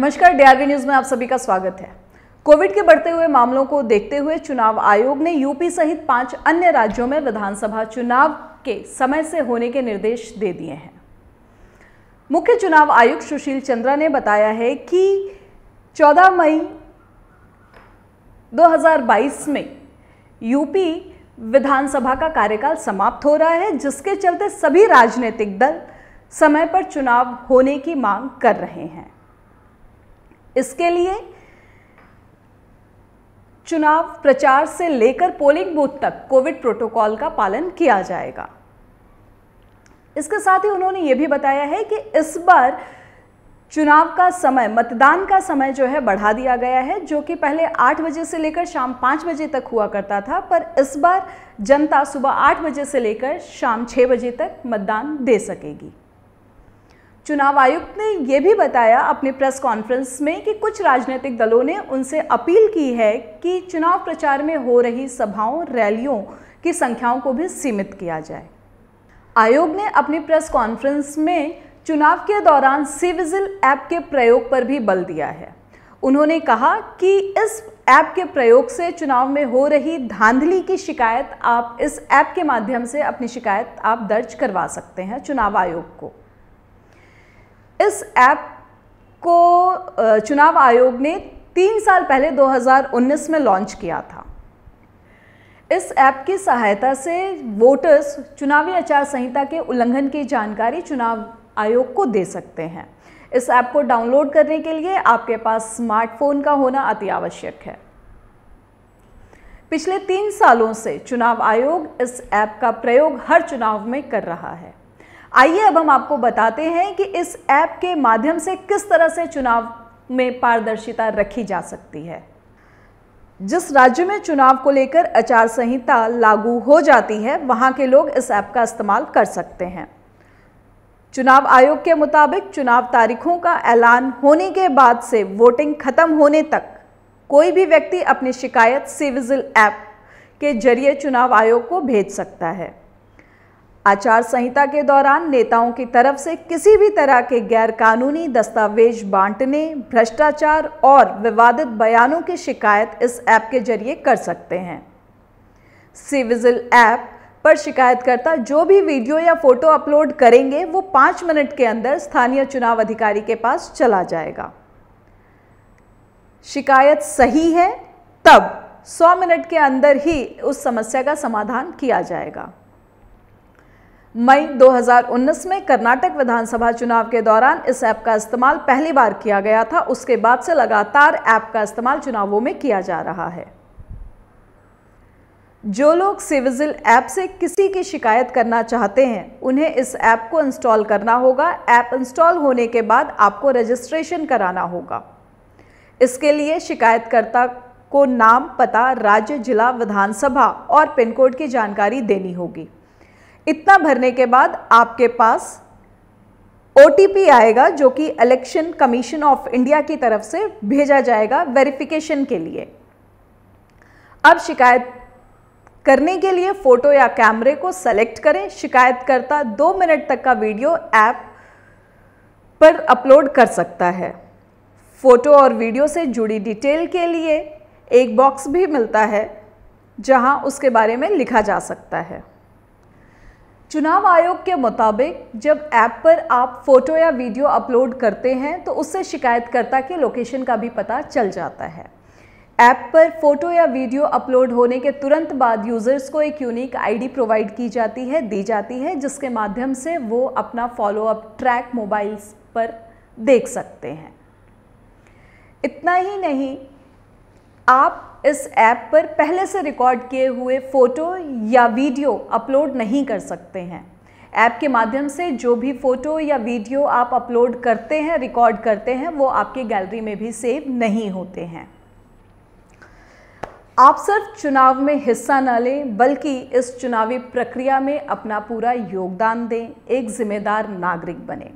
नमस्कार DRV news में आप सभी का स्वागत है कोविड के बढ़ते हुए मामलों को देखते हुए चुनाव आयोग ने यूपी सहित पांच अन्य राज्यों में विधानसभा चुनाव के समय से होने के निर्देश दे दिए हैं मुख्य चुनाव आयुक्त सुशील चंद्रा ने बताया है कि 14 मई 2022 में यूपी विधानसभा का कार्यकाल समाप्त हो रहा है जिसके चलते सभी राजनीतिक दल समय पर चुनाव होने की मांग कर रहे हैं इसके लिए चुनाव प्रचार से लेकर पोलिंग बूथ तक कोविड प्रोटोकॉल का पालन किया जाएगा इसके साथ ही उन्होंने यह भी बताया है कि इस बार चुनाव का समय मतदान का समय जो है बढ़ा दिया गया है जो कि पहले आठ बजे से लेकर शाम 5 बजे तक हुआ करता था पर इस बार जनता सुबह आठ बजे से लेकर शाम 6 बजे तक मतदान दे सकेगी चुनाव आयुक्त ने यह भी बताया अपने प्रेस कॉन्फ्रेंस में कि कुछ राजनीतिक दलों ने उनसे अपील की है कि चुनाव प्रचार में हो रही सभाओं रैलियों की संख्याओं को भी सीमित किया जाए आयोग ने अपनी प्रेस कॉन्फ्रेंस में चुनाव के दौरान सी विजिल ऐप के प्रयोग पर भी बल दिया है उन्होंने कहा कि इस ऐप के प्रयोग से चुनाव में हो रही धांधली की शिकायत आप इस ऐप के माध्यम से अपनी शिकायत आप दर्ज करवा सकते हैं चुनाव आयोग को इस ऐप को चुनाव आयोग ने तीन साल पहले 2019 में लॉन्च किया था इस ऐप की सहायता से वोटर्स चुनावी आचार संहिता के उल्लंघन की जानकारी चुनाव आयोग को दे सकते हैं इस ऐप को डाउनलोड करने के लिए आपके पास स्मार्टफोन का होना अति आवश्यक है पिछले तीन सालों से चुनाव आयोग इस ऐप का प्रयोग हर चुनाव में कर रहा है आइए अब हम आपको बताते हैं कि इस ऐप के माध्यम से किस तरह से चुनाव में पारदर्शिता रखी जा सकती है जिस राज्य में चुनाव को लेकर आचार संहिता लागू हो जाती है वहाँ के लोग इस ऐप का इस्तेमाल कर सकते हैं चुनाव आयोग के मुताबिक चुनाव तारीखों का ऐलान होने के बाद से वोटिंग खत्म होने तक कोई भी व्यक्ति अपनी शिकायत सिविजिल ऐप के जरिए चुनाव आयोग को भेज सकता है आचार संहिता के दौरान नेताओं की तरफ से किसी भी तरह के गैरकानूनी दस्तावेज बांटने भ्रष्टाचार और विवादित बयानों की शिकायत इस ऐप के जरिए कर सकते हैं सी विजिल ऐप पर शिकायतकर्ता जो भी वीडियो या फोटो अपलोड करेंगे वो पांच मिनट के अंदर स्थानीय चुनाव अधिकारी के पास चला जाएगा शिकायत सही है तब 100 मिनट के अंदर ही उस समस्या का समाधान किया जाएगा मई 2019 में कर्नाटक विधानसभा चुनाव के दौरान इस ऐप का इस्तेमाल पहली बार किया गया था उसके बाद से लगातार ऐप का इस्तेमाल चुनावों में किया जा रहा है जो लोग सिविजिल ऐप से किसी की शिकायत करना चाहते हैं उन्हें इस ऐप को इंस्टॉल करना होगा ऐप इंस्टॉल होने के बाद आपको रजिस्ट्रेशन कराना होगा इसके लिए शिकायतकर्ता को नाम पता राज्य जिला विधानसभा और पिन कोड की जानकारी देनी होगी इतना भरने के बाद आपके पास ओ आएगा जो कि इलेक्शन कमीशन ऑफ इंडिया की तरफ से भेजा जाएगा वेरिफिकेशन के लिए अब शिकायत करने के लिए फ़ोटो या कैमरे को सेलेक्ट करें शिकायतकर्ता दो मिनट तक का वीडियो ऐप पर अपलोड कर सकता है फ़ोटो और वीडियो से जुड़ी डिटेल के लिए एक बॉक्स भी मिलता है जहां उसके बारे में लिखा जा सकता है चुनाव आयोग के मुताबिक जब ऐप पर आप फोटो या वीडियो अपलोड करते हैं तो उससे शिकायतकर्ता के लोकेशन का भी पता चल जाता है ऐप पर फोटो या वीडियो अपलोड होने के तुरंत बाद यूज़र्स को एक यूनिक आईडी प्रोवाइड की जाती है दी जाती है जिसके माध्यम से वो अपना फॉलोअप ट्रैक मोबाइल्स पर देख सकते हैं इतना ही नहीं आप इस ऐप पर पहले से रिकॉर्ड किए हुए फ़ोटो या वीडियो अपलोड नहीं कर सकते हैं ऐप के माध्यम से जो भी फ़ोटो या वीडियो आप अपलोड करते हैं रिकॉर्ड करते हैं वो आपके गैलरी में भी सेव नहीं होते हैं आप सिर्फ चुनाव में हिस्सा न लें बल्कि इस चुनावी प्रक्रिया में अपना पूरा योगदान दें एक जिम्मेदार नागरिक बने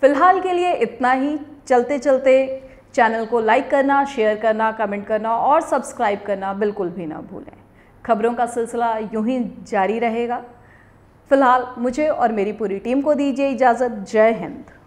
फिलहाल के लिए इतना ही चलते चलते चैनल को लाइक करना शेयर करना कमेंट करना और सब्सक्राइब करना बिल्कुल भी ना भूलें खबरों का सिलसिला यूं ही जारी रहेगा फिलहाल मुझे और मेरी पूरी टीम को दीजिए इजाज़त जय हिंद